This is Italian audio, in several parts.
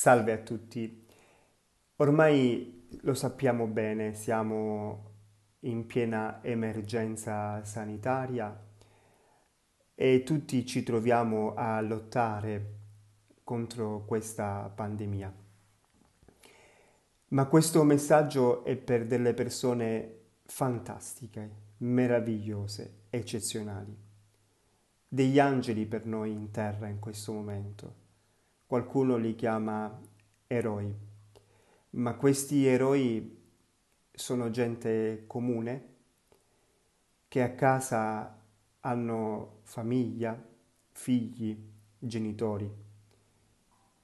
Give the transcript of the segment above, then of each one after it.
Salve a tutti. Ormai lo sappiamo bene, siamo in piena emergenza sanitaria e tutti ci troviamo a lottare contro questa pandemia. Ma questo messaggio è per delle persone fantastiche, meravigliose, eccezionali, degli angeli per noi in terra in questo momento qualcuno li chiama eroi, ma questi eroi sono gente comune che a casa hanno famiglia, figli, genitori.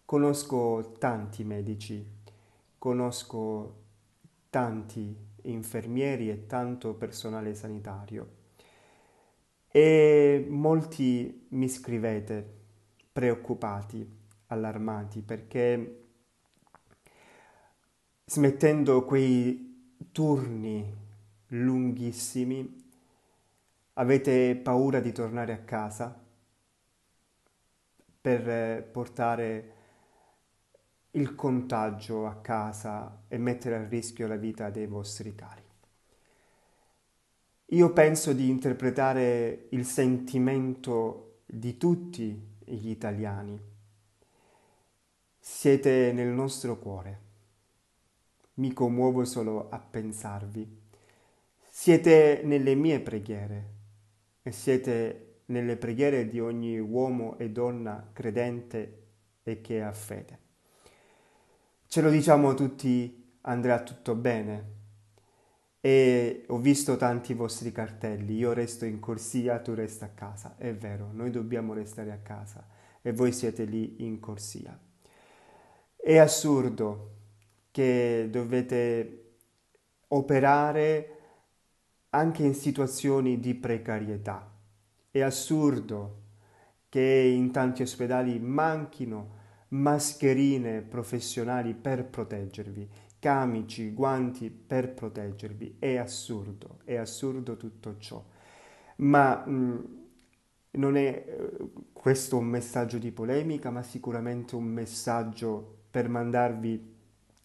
Conosco tanti medici, conosco tanti infermieri e tanto personale sanitario e molti mi scrivete preoccupati allarmati perché smettendo quei turni lunghissimi avete paura di tornare a casa per eh, portare il contagio a casa e mettere a rischio la vita dei vostri cari. Io penso di interpretare il sentimento di tutti gli italiani siete nel nostro cuore. Mi commuovo solo a pensarvi. Siete nelle mie preghiere e siete nelle preghiere di ogni uomo e donna credente e che ha fede. Ce lo diciamo tutti, andrà tutto bene. E ho visto tanti vostri cartelli, io resto in corsia, tu resta a casa. È vero, noi dobbiamo restare a casa e voi siete lì in corsia. È assurdo che dovete operare anche in situazioni di precarietà. È assurdo che in tanti ospedali manchino mascherine professionali per proteggervi, camici, guanti per proteggervi. È assurdo, è assurdo tutto ciò. Ma mh, non è eh, questo un messaggio di polemica, ma sicuramente un messaggio per mandarvi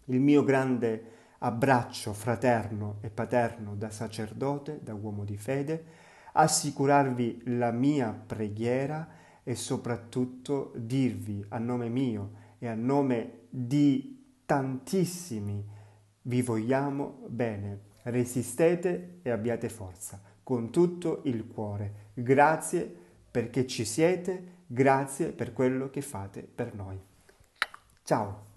il mio grande abbraccio fraterno e paterno da sacerdote, da uomo di fede, assicurarvi la mia preghiera e soprattutto dirvi a nome mio e a nome di tantissimi vi vogliamo bene, resistete e abbiate forza con tutto il cuore. Grazie perché ci siete, grazie per quello che fate per noi. Tchau!